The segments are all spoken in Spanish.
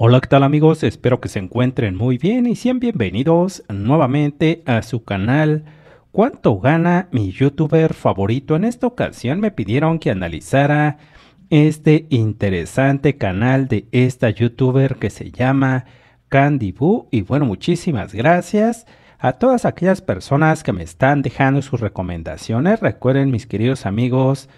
Hola, ¿qué tal amigos? Espero que se encuentren muy bien y sean bienvenidos nuevamente a su canal ¿Cuánto gana mi youtuber favorito? En esta ocasión me pidieron que analizara este interesante canal de esta youtuber que se llama Candy Boo y bueno, muchísimas gracias a todas aquellas personas que me están dejando sus recomendaciones. Recuerden mis queridos amigos,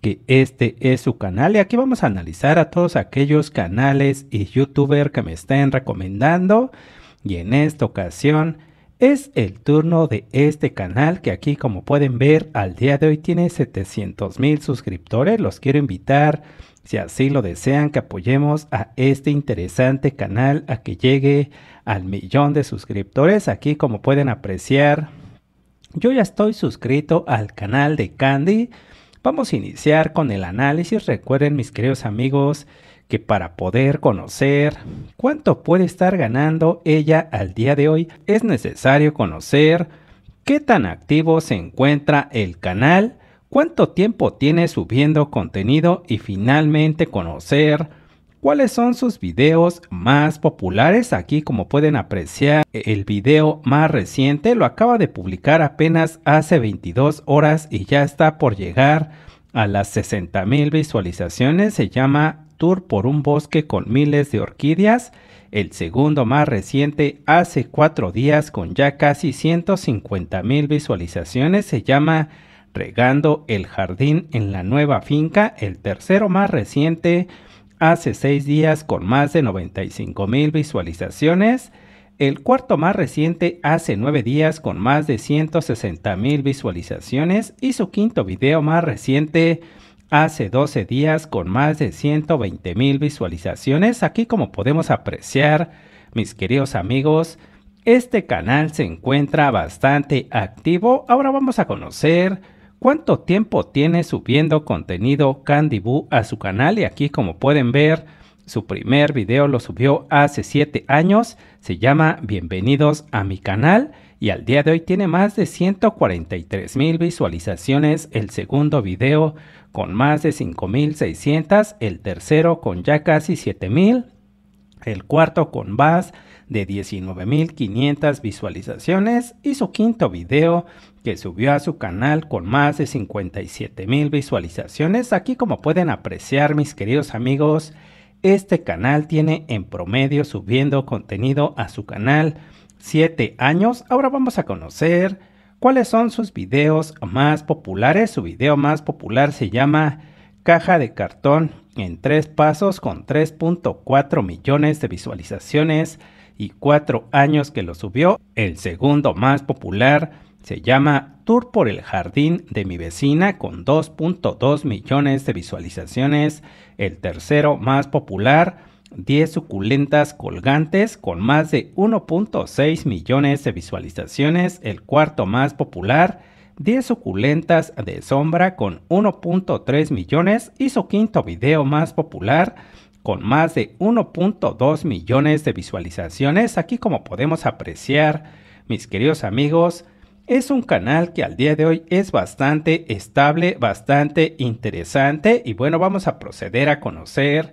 que este es su canal y aquí vamos a analizar a todos aquellos canales y youtubers que me estén recomendando y en esta ocasión es el turno de este canal que aquí como pueden ver al día de hoy tiene 700 mil suscriptores. Los quiero invitar si así lo desean que apoyemos a este interesante canal a que llegue al millón de suscriptores. Aquí como pueden apreciar yo ya estoy suscrito al canal de Candy Vamos a iniciar con el análisis. Recuerden, mis queridos amigos, que para poder conocer cuánto puede estar ganando ella al día de hoy, es necesario conocer qué tan activo se encuentra el canal, cuánto tiempo tiene subiendo contenido y finalmente conocer cuáles son sus videos más populares. Aquí como pueden apreciar el video más reciente lo acaba de publicar apenas hace 22 horas y ya está por llegar a las 60 mil visualizaciones. Se llama Tour por un bosque con miles de orquídeas. El segundo más reciente hace cuatro días con ya casi 150 mil visualizaciones se llama Regando el Jardín en la Nueva Finca. El tercero más reciente hace seis días con más de 95 mil visualizaciones, el cuarto más reciente hace nueve días con más de 160 mil visualizaciones y su quinto video más reciente hace 12 días con más de 120 mil visualizaciones. Aquí como podemos apreciar, mis queridos amigos, este canal se encuentra bastante activo. Ahora vamos a conocer cuánto tiempo tiene subiendo contenido Candy Boo a su canal y aquí como pueden ver su primer video lo subió hace 7 años, se llama Bienvenidos a mi canal y al día de hoy tiene más de 143 mil visualizaciones el segundo video con más de 5600, el tercero con ya casi 7000, el cuarto con más de 19.500 visualizaciones y su quinto video que subió a su canal con más de 57.000 visualizaciones. Aquí como pueden apreciar mis queridos amigos, este canal tiene en promedio subiendo contenido a su canal 7 años. Ahora vamos a conocer cuáles son sus videos más populares. Su video más popular se llama Caja de cartón en tres pasos con 3.4 millones de visualizaciones y cuatro años que lo subió. El segundo más popular se llama Tour por el Jardín de mi vecina con 2.2 millones de visualizaciones. El tercero más popular, 10 suculentas colgantes con más de 1.6 millones de visualizaciones. El cuarto más popular, 10 suculentas de sombra con 1.3 millones. Y su quinto video más popular, con más de 1.2 millones de visualizaciones. Aquí como podemos apreciar, mis queridos amigos, es un canal que al día de hoy es bastante estable, bastante interesante y bueno, vamos a proceder a conocer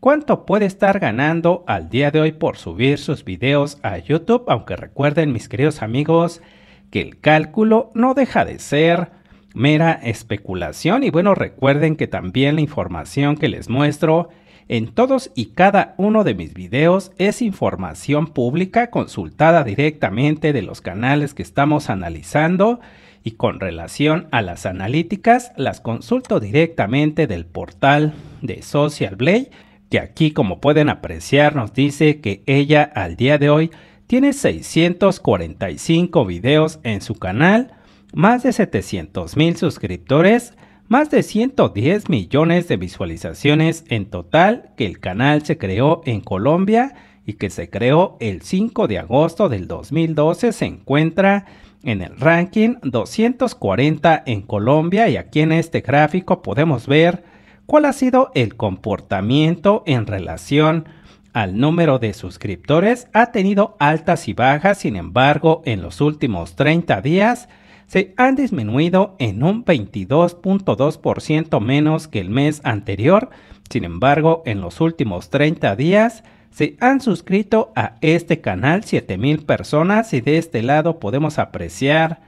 cuánto puede estar ganando al día de hoy por subir sus videos a YouTube, aunque recuerden mis queridos amigos que el cálculo no deja de ser mera especulación y bueno, recuerden que también la información que les muestro en todos y cada uno de mis videos es información pública consultada directamente de los canales que estamos analizando y con relación a las analíticas las consulto directamente del portal de Social Blade que aquí como pueden apreciar nos dice que ella al día de hoy tiene 645 videos en su canal, más de 700 mil suscriptores, más de 110 millones de visualizaciones en total que el canal se creó en Colombia y que se creó el 5 de agosto del 2012 se encuentra en el ranking 240 en Colombia y aquí en este gráfico podemos ver cuál ha sido el comportamiento en relación al número de suscriptores. Ha tenido altas y bajas, sin embargo, en los últimos 30 días se han disminuido en un 22.2% menos que el mes anterior. Sin embargo, en los últimos 30 días se han suscrito a este canal 7.000 personas y de este lado podemos apreciar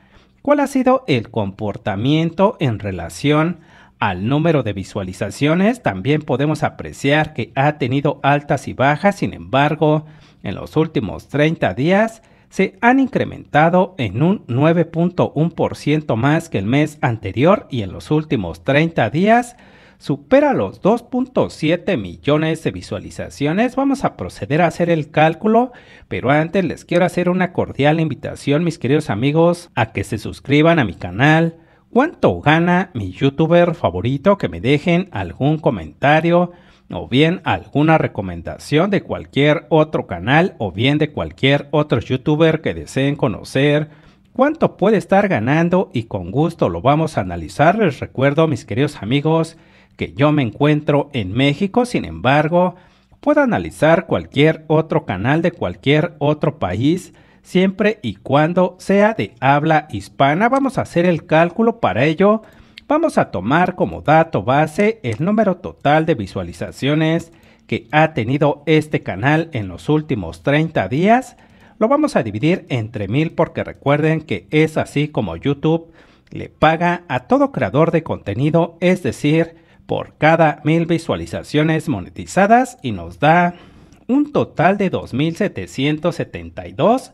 cuál ha sido el comportamiento en relación al número de visualizaciones. También podemos apreciar que ha tenido altas y bajas, sin embargo, en los últimos 30 días se han incrementado en un 9.1% más que el mes anterior y en los últimos 30 días supera los 2.7 millones de visualizaciones. Vamos a proceder a hacer el cálculo, pero antes les quiero hacer una cordial invitación, mis queridos amigos, a que se suscriban a mi canal. ¿Cuánto gana mi youtuber favorito? Que me dejen algún comentario o bien alguna recomendación de cualquier otro canal o bien de cualquier otro youtuber que deseen conocer cuánto puede estar ganando y con gusto lo vamos a analizar. Les recuerdo, mis queridos amigos, que yo me encuentro en México, sin embargo, puedo analizar cualquier otro canal de cualquier otro país siempre y cuando sea de habla hispana. Vamos a hacer el cálculo para ello Vamos a tomar como dato base el número total de visualizaciones que ha tenido este canal en los últimos 30 días. Lo vamos a dividir entre mil porque recuerden que es así como YouTube le paga a todo creador de contenido, es decir, por cada mil visualizaciones monetizadas y nos da un total de 2.772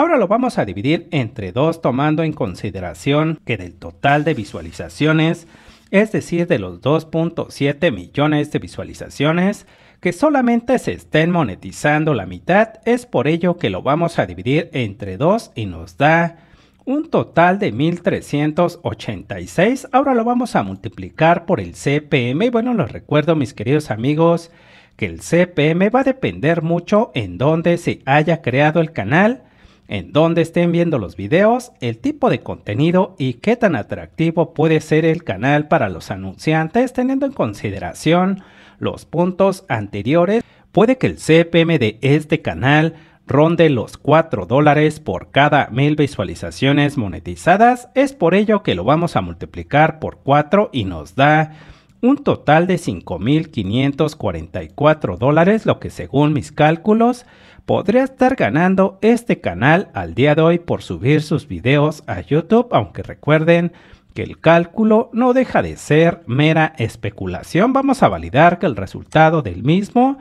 Ahora lo vamos a dividir entre dos tomando en consideración que del total de visualizaciones, es decir, de los 2.7 millones de visualizaciones, que solamente se estén monetizando la mitad, es por ello que lo vamos a dividir entre dos y nos da un total de 1386. Ahora lo vamos a multiplicar por el CPM. Y bueno, les recuerdo, mis queridos amigos, que el CPM va a depender mucho en dónde se haya creado el canal en dónde estén viendo los videos, el tipo de contenido y qué tan atractivo puede ser el canal para los anunciantes teniendo en consideración los puntos anteriores. Puede que el CPM de este canal ronde los 4 dólares por cada mil visualizaciones monetizadas, es por ello que lo vamos a multiplicar por 4 y nos da un total de 5.544 dólares, lo que según mis cálculos podría estar ganando este canal al día de hoy por subir sus videos a YouTube, aunque recuerden que el cálculo no deja de ser mera especulación. Vamos a validar que el resultado del mismo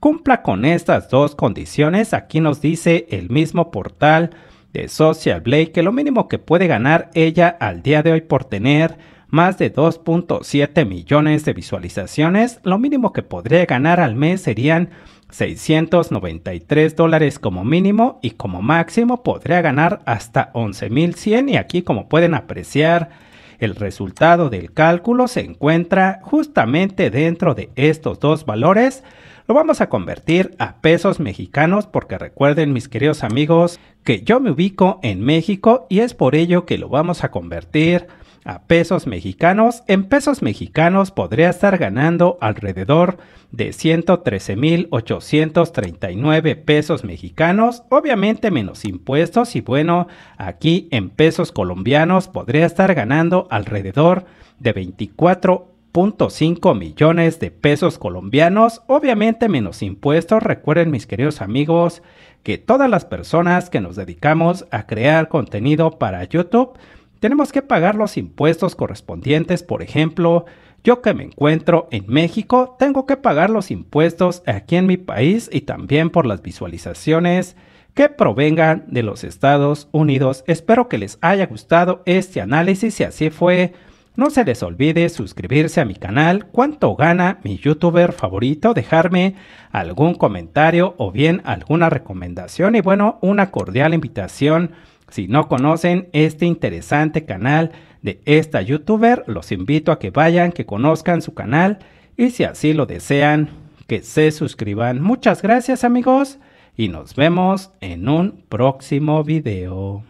cumpla con estas dos condiciones. Aquí nos dice el mismo portal de Social Blade que lo mínimo que puede ganar ella al día de hoy por tener más de 2.7 millones de visualizaciones, lo mínimo que podría ganar al mes serían 693 dólares como mínimo y como máximo podría ganar hasta 11.100 y aquí como pueden apreciar el resultado del cálculo se encuentra justamente dentro de estos dos valores. Lo vamos a convertir a pesos mexicanos porque recuerden mis queridos amigos que yo me ubico en México y es por ello que lo vamos a convertir a pesos mexicanos, en pesos mexicanos podría estar ganando alrededor de 113.839 pesos mexicanos, obviamente menos impuestos y bueno, aquí en pesos colombianos podría estar ganando alrededor de 24.5 millones de pesos colombianos, obviamente menos impuestos. Recuerden mis queridos amigos que todas las personas que nos dedicamos a crear contenido para YouTube tenemos que pagar los impuestos correspondientes, por ejemplo, yo que me encuentro en México, tengo que pagar los impuestos aquí en mi país y también por las visualizaciones que provengan de los Estados Unidos. Espero que les haya gustado este análisis. Si así fue, no se les olvide suscribirse a mi canal, cuánto gana mi youtuber favorito, dejarme algún comentario o bien alguna recomendación y bueno, una cordial invitación si no conocen este interesante canal de esta youtuber, los invito a que vayan, que conozcan su canal y si así lo desean, que se suscriban. Muchas gracias amigos y nos vemos en un próximo video.